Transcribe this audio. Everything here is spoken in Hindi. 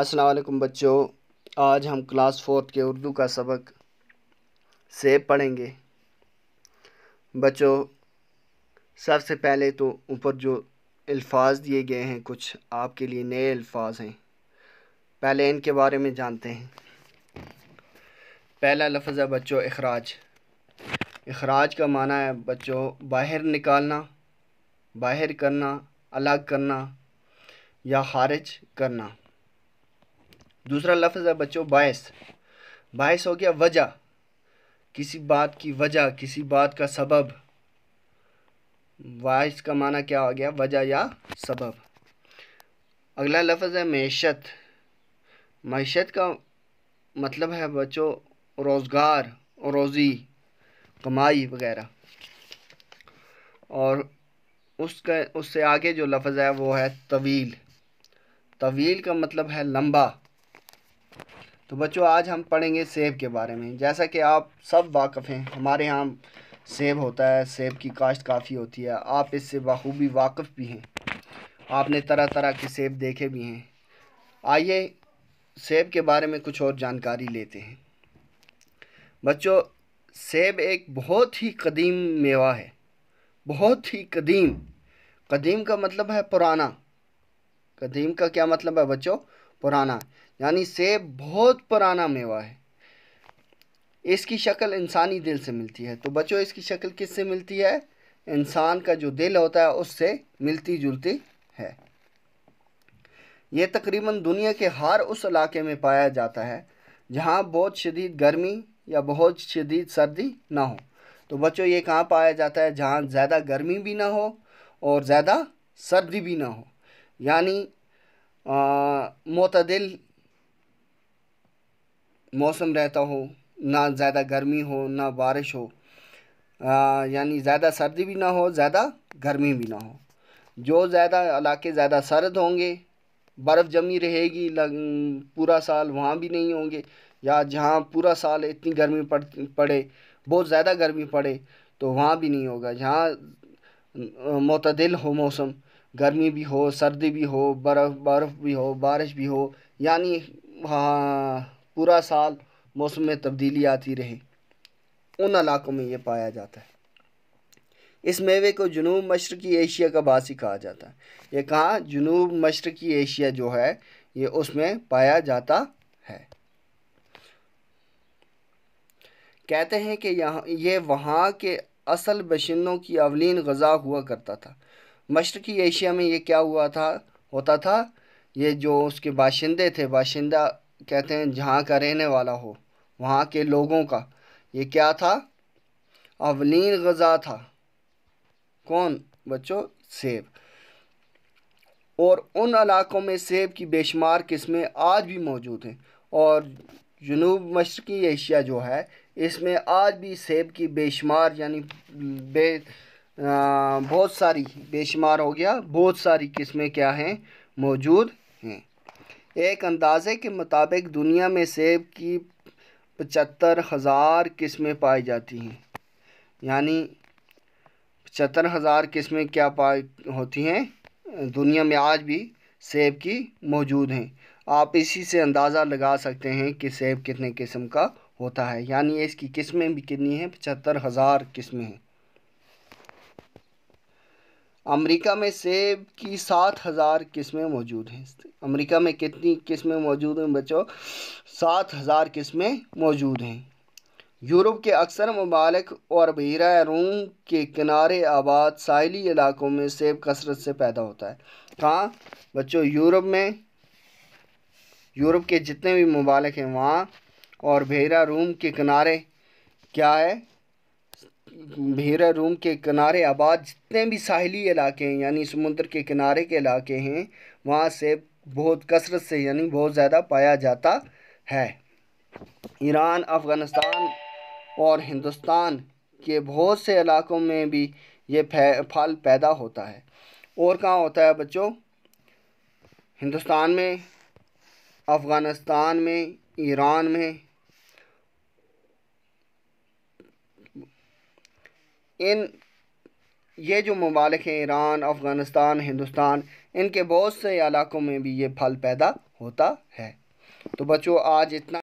असलकम बच्चों आज हम क्लास फोर्थ के उर्दू का सबक से पढ़ेंगे बच्चों सबसे पहले तो ऊपर जो अल्फाज दिए गए हैं कुछ आपके लिए नए अल्फाज हैं पहले इनके बारे में जानते हैं पहला लफज है बच्चों अखराज अखराज का माना है बच्चों बाहर निकालना बाहर करना अलग करना या खारिज करना दूसरा लफ्ज़ है बच्चों बायस बायस हो गया वजह किसी बात की वजह किसी बात का सबब बायस का माना क्या हो गया वजह या सबब अगला लफ्ज़ है मैशत मैशत का मतलब है बच्चों रोज़गार रोज़ी कमाई वगैरह और उसका उससे आगे जो लफ्ज़ है वो है तवील तवील का मतलब है लंबा तो बच्चों आज हम पढ़ेंगे सेब के बारे में जैसा कि आप सब वाकफ़ हैं हमारे यहाँ सेब होता है सेब की काश्त काफ़ी होती है आप इससे बखूबी वाकफ़ भी हैं आपने तरह तरह के सेब देखे भी हैं आइए सेब के बारे में कुछ और जानकारी लेते हैं बच्चों सेब एक बहुत ही कदीम मेवा है बहुत ही कदीम कदीम का मतलब है पुराना कदीम का क्या मतलब है बच्चों पुराना यानी सेब बहुत पुराना मेवा है इसकी शक्ल इंसानी दिल से मिलती है तो बच्चों इसकी शक्ल किससे मिलती है इंसान का जो दिल होता है उससे मिलती जुलती है ये तकरीबन दुनिया के हर उस इलाके में पाया जाता है जहाँ बहुत शदीद गर्मी या बहुत शदीद सर्दी ना हो तो बच्चों ये कहाँ पाया जाता है जहाँ ज़्यादा गर्मी भी ना हो और ज़्यादा सर्दी भी ना हो यानी मतदिल मौसम रहता हो ना ज़्यादा गर्मी हो ना बारिश हो यानी ज़्यादा सर्दी भी ना हो ज़्यादा गर्मी भी ना हो जो ज़्यादा इलाके ज़्यादा सर्द होंगे बर्फ़ जमी रहेगी पूरा साल वहाँ भी नहीं होंगे या जहाँ पूरा साल इतनी गर्मी पड़ पड़े बहुत ज़्यादा गर्मी पड़े तो वहाँ भी नहीं होगा जहाँ मतदिल हो मौसम गर्मी भी हो सर्दी भी हो बर्फ़ बर्फ़ भी हो बारिश भी हो यानी पूरा साल मौसम में तब्दीली आती रहे उन इलाक़ों में ये पाया जाता है इस मेवे को जुनूब मशरक़ी एशिया का बासी कहा जाता है ये कहाँ जुनूब मशरक़ी एशिया जो है ये उसमें पाया जाता है कहते हैं कि यहाँ ये वहाँ के असल बशिनों की अवलिन गज़ा हुआ करता था मशरक़ी एशिया में ये क्या हुआ था होता था ये जो उसके बाशिंदे थे बाशिंदा कहते हैं जहाँ का रहने वाला हो वहाँ के लोगों का ये क्या था अवलिन गज़ा था कौन बच्चों सेब और उन इलाक़ों में सेब की बेशुमार किस्में आज भी मौजूद हैं और जनूब मशरक़ी एशिया जो है इसमें आज भी सेब की बेशुमार यानी बे बहुत सारी बेशुमार हो गया बहुत सारी किस्में क्या हैं मौजूद हैं एक अंदाज़े के मुताबिक दुनिया में सेब की पचहत्तर हज़ार किस्में पाई जाती हैं यानी पचहत्तर हज़ार किस्में क्या पाई होती हैं दुनिया में आज भी सेब की मौजूद हैं आप इसी से अंदाज़ा लगा सकते हैं कि सेब कितने किस्म का होता है यानी इसकी किस्में भी कितनी हैं पचहत्तर हज़ार किस्में हैं अमेरिका में सेब की सात हज़ार किस्में मौजूद हैं अमेरिका में कितनी किस्में मौजूद हैं बच्चों सात हज़ार किस्में मौजूद हैं यूरोप के अक्सर ममालक और बहरा रूम के किनारे आबाद साहली इलाकों में सेब कसरत से पैदा होता है कहाँ बच्चों यूरोप में यूरोप के जितने भी ममालक हैं वहाँ और बहरा रूम के किनारे क्या है भेरा रूम के किनारे आबाद जितने भी साहली इलाके हैं यानी समुद्र के किनारे के इलाके हैं वहाँ से बहुत कसरत से यानी बहुत ज़्यादा पाया जाता है ईरान अफ़गानिस्तान और हिंदुस्तान के बहुत से इलाकों में भी ये फल पैदा होता है और कहाँ होता है बच्चों हिंदुस्तान में अफ़गानिस्तान में ईरान में इन ये जो ममालिक हैं ईरान अफ़गानिस्तान हिंदुस्तान इनके बहुत से इलाकों में भी ये फल पैदा होता है तो बच्चों आज इतना